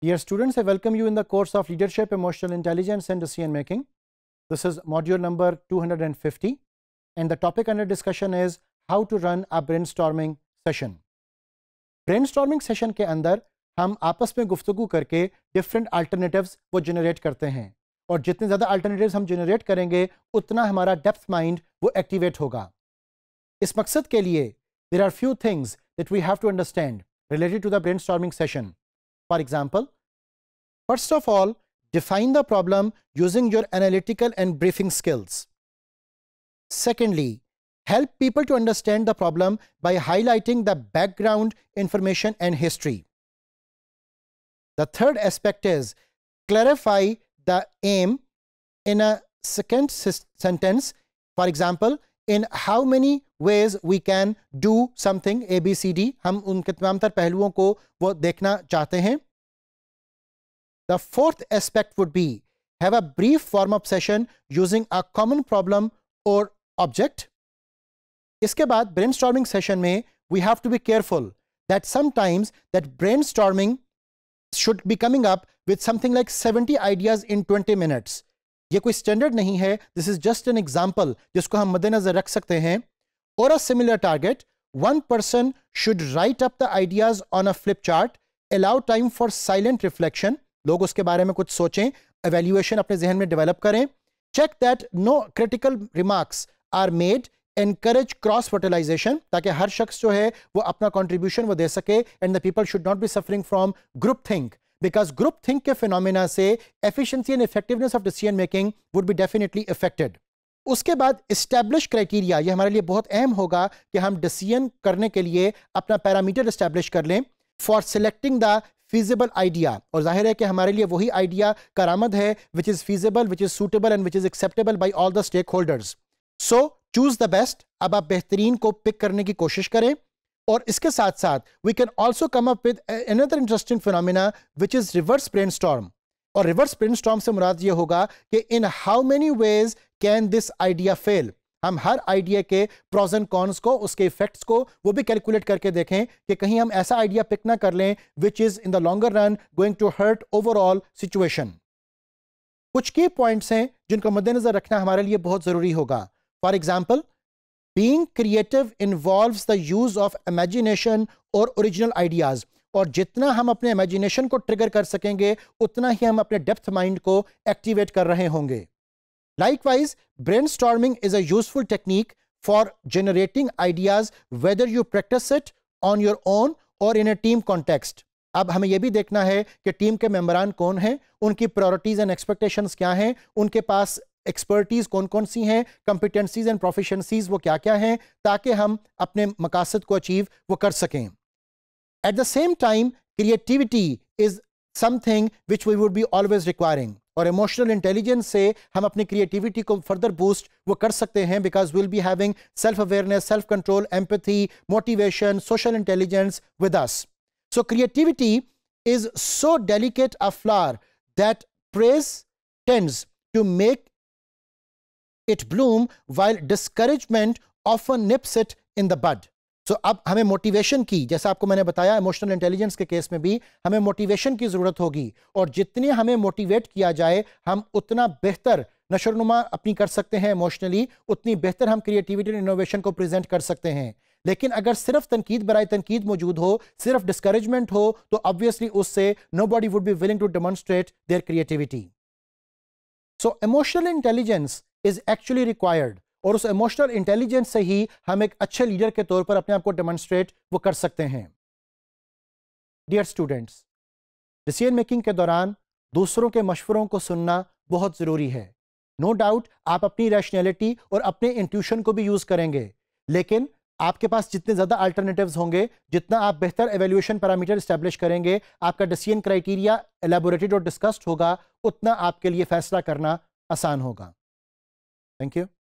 Dear students, I welcome you in the course of Leadership, Emotional Intelligence and Decision Making. This is module number 250 and the topic under discussion is how to run a brainstorming session. Brainstorming session ke andar हम aapas mein गुफ्तु karke different alternatives wo generate karte hain, aur jitne ज़्यादा alternatives हम generate karenge, utna hamara depth mind wo activate hoga. Is मकसद ke liye there are few things that we have to understand related to the brainstorming session. For example, first of all, define the problem using your analytical and briefing skills. Secondly, help people to understand the problem by highlighting the background information and history. The third aspect is clarify the aim in a second sentence. For example, in how many ways we can do something A, B, C, D. हम उनके तमाम तर पहलुओं को वो देखना चाहते हैं The fourth aspect would be have a brief warm up session using a common problem or object. इसके बाद brainstorming session में we have to be careful that sometimes that brainstorming should be coming up with something like 70 ideas in 20 minutes. ये कोई standard नहीं है this is just an example जिसको हम मद्देनजर रख सकते हैं Or a similar target, one person should write up the ideas on a flip chart, allow time for silent reflection, लोग उसके बारे में कुछ सोचें एवेल्यूएशन अपने जहन में डेवलप करें check that no critical remarks are made encourage cross fertilisation ताकि हर शख्स जो है वो अपना कॉन्ट्रीब्यूशन वो दे सके and the people should not be suffering from group think because group think के फिनोमिना से efficiency and effectiveness of decision making would भी डेफिनेटली इफेक्टेड उसके बाद इस्टेब्लिश क्राइटेरिया ये हमारे लिए बहुत अहम होगा कि हम डिसीजन करने के लिए अपना पैरामीटर इस्टेब्लिश कर लें for selecting the feasible idea और जाहिर है कि हमारे लिए वही आइडिया करामद है which is feasible which is suitable and which is acceptable by all the stakeholders so choose the best अब आप बेहतरीन को पिक करने की कोशिश करें और इसके साथ साथ we can also come up with another interesting phenomena which is reverse brainstorm और रिवर्स ब्रेन स्टॉर्म से मुराद ये होगा कि in how many ways can this idea fail हम हर आइडिया के प्रोज एंड कॉन्स को उसके इफेक्ट्स को वो भी कैलकुलेट करके देखें कि कहीं हम ऐसा आइडिया पिक ना कर लें which is in the longer run going to hurt overall situation कुछ की पॉइंट्स हैं जिनको मद्देनजर रखना हमारे लिए बहुत ज़रूरी होगा for example being creative involve the use of imagination और ओरिजिनल आइडियाज़ और जितना हम अपने इमेजिनेशन को ट्रिगर कर सकेंगे उतना ही हम अपने डेप्थ माइंड को एक्टिवेट कर रहे होंगे Likewise, brainstorming is a useful technique for generating ideas whether you practice it on your own or in a team context. अब हमें यह भी देखना है कि टीम के मेंबरान कौन हैं उनकी प्रायोरिटीज़ एंड एक्सपेक्टेशंस क्या हैं उनके पास एक्सपर्टीज़ कौन कौन सी हैं कॉम्पिटेंसीज एंड प्रोफिशंसीज वो क्या क्या हैं ताकि हम अपने मकासद को अचीव वो कर सकें at the same time creativity is something which we would be always requiring और इमोशनल इंटेलिजेंस से हम अपनी क्रिएटिविटी को फर्दर बूस्ट वो कर सकते हैं because will be having self awareness self control empathy motivation social intelligence with us so creativity is so delicate a flower that tends to make it bloom while discouragement of a nips it in the bud so so, अब हमें motivation की जैसा आपको मैंने बताया emotional intelligence के case में भी हमें मोटिवेशन की ज़रूरत होगी और जितने हमें मोटिवेट किया जाए हम उतना बेहतर नशोनुमा अपनी कर सकते हैं इमोशनली उतनी बेहतर हम क्रिएटिविटी और इनोवेशन को प्रेजेंट कर सकते हैं लेकिन अगर सिर्फ तनकीद बरए तनकीद मौजूद हो सिर्फ डिस्करेजमेंट हो तो ऑब्वियसली उससे nobody would be willing to demonstrate their creativity so emotional intelligence is actually required और उस इमोशनल इंटेलिजेंस से ही हम एक अच्छे लीडर के तौर पर अपने आप को डेमोन्स्ट्रेट वो कर सकते हैं डियर स्टूडेंट्स डिसीजन मेकिंग के दौरान दूसरों के मशवरों को सुनना बहुत ज़रूरी है नो no डाउट आप अपनी रैशनैलिटी और अपने इंट्यूशन को भी यूज़ करेंगे लेकिन आपके पास जितने ज़्यादा अल्टरनेटिव्स होंगे जितना आप बेहतर एवेल्यूशन पैरामीटर स्टैब्लिश करेंगे आपका डिसीजन क्राइटेरिया एलेबोरेटेड और डिस्कस्ड होगा उतना आपके लिए फैसला करना आसान होगा थैंक यू